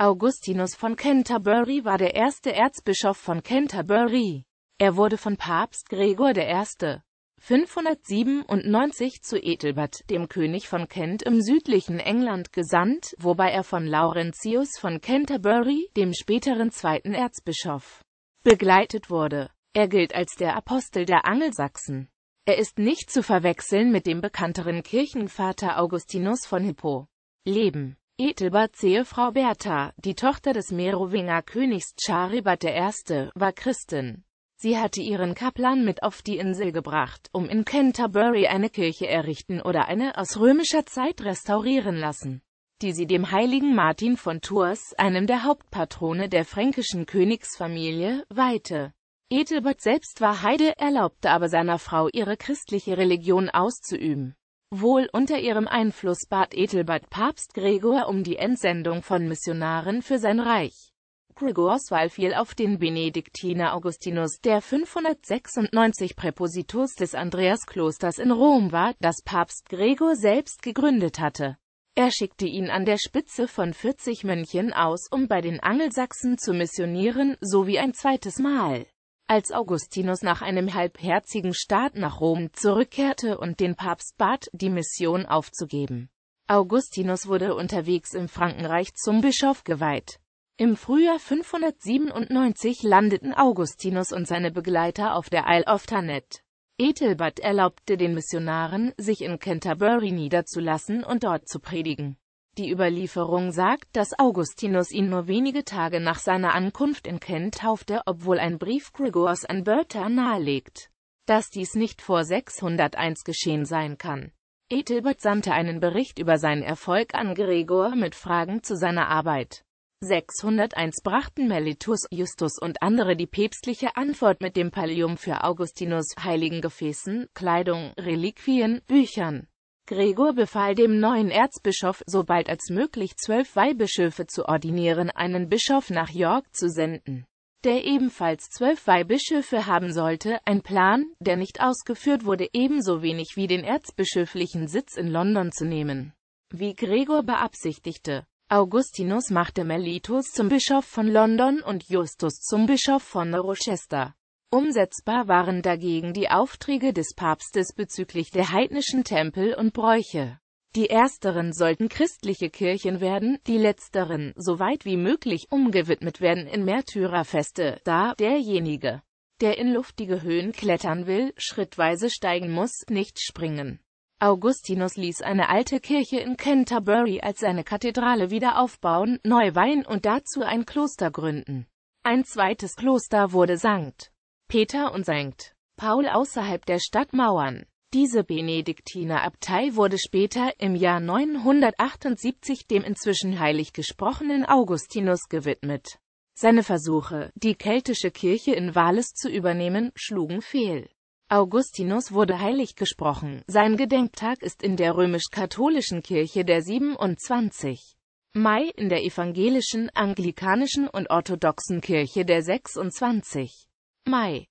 Augustinus von Canterbury war der erste Erzbischof von Canterbury. Er wurde von Papst Gregor I. 597 zu Ethelbert, dem König von Kent im südlichen England, gesandt, wobei er von Laurentius von Canterbury, dem späteren zweiten Erzbischof, begleitet wurde. Er gilt als der Apostel der Angelsachsen. Er ist nicht zu verwechseln mit dem bekannteren Kirchenvater Augustinus von Hippo. Leben Ethelbards Frau Bertha, die Tochter des Königs Charibert I., war Christin. Sie hatte ihren Kaplan mit auf die Insel gebracht, um in Canterbury eine Kirche errichten oder eine aus römischer Zeit restaurieren lassen, die sie dem heiligen Martin von Tours, einem der Hauptpatrone der fränkischen Königsfamilie, weihte. Ethelbert selbst war Heide, erlaubte aber seiner Frau ihre christliche Religion auszuüben. Wohl unter ihrem Einfluss bat Ethelbert Papst Gregor um die Entsendung von Missionaren für sein Reich. Gregors Wahl fiel auf den Benediktiner Augustinus, der 596 Präpositus des Andreasklosters in Rom war, das Papst Gregor selbst gegründet hatte. Er schickte ihn an der Spitze von 40 Mönchen aus, um bei den Angelsachsen zu missionieren, sowie ein zweites Mal als Augustinus nach einem halbherzigen Start nach Rom zurückkehrte und den Papst bat, die Mission aufzugeben. Augustinus wurde unterwegs im Frankenreich zum Bischof geweiht. Im Frühjahr 597 landeten Augustinus und seine Begleiter auf der Isle of Thanet. Ethelbert erlaubte den Missionaren, sich in Canterbury niederzulassen und dort zu predigen. Die Überlieferung sagt, dass Augustinus ihn nur wenige Tage nach seiner Ankunft in Kent taufte, obwohl ein Brief Gregors an Bertha nahelegt, dass dies nicht vor 601 geschehen sein kann. Ethelbert sandte einen Bericht über seinen Erfolg an Gregor mit Fragen zu seiner Arbeit. 601 brachten Melitus, Justus und andere die päpstliche Antwort mit dem Pallium für Augustinus, heiligen Gefäßen, Kleidung, Reliquien, Büchern, Gregor befahl dem neuen Erzbischof, sobald als möglich zwölf Weihbischöfe zu ordinieren, einen Bischof nach York zu senden, der ebenfalls zwölf Weihbischöfe haben sollte, ein Plan, der nicht ausgeführt wurde, ebenso wenig wie den erzbischöflichen Sitz in London zu nehmen, wie Gregor beabsichtigte. Augustinus machte Melitus zum Bischof von London und Justus zum Bischof von Rochester. Umsetzbar waren dagegen die Aufträge des Papstes bezüglich der heidnischen Tempel und Bräuche. Die ersteren sollten christliche Kirchen werden, die letzteren, so weit wie möglich, umgewidmet werden in Märtyrerfeste, da derjenige, der in luftige Höhen klettern will, schrittweise steigen muss, nicht springen. Augustinus ließ eine alte Kirche in Canterbury als seine Kathedrale wieder aufbauen, neu weihen und dazu ein Kloster gründen. Ein zweites Kloster wurde Sankt. Peter und St. Paul außerhalb der Stadtmauern. Diese Benediktinerabtei wurde später im Jahr 978 dem inzwischen heilig gesprochenen Augustinus gewidmet. Seine Versuche, die keltische Kirche in Wales zu übernehmen, schlugen fehl. Augustinus wurde heilig gesprochen, sein Gedenktag ist in der römisch-katholischen Kirche der 27. Mai, in der evangelischen, anglikanischen und orthodoxen Kirche der 26. mày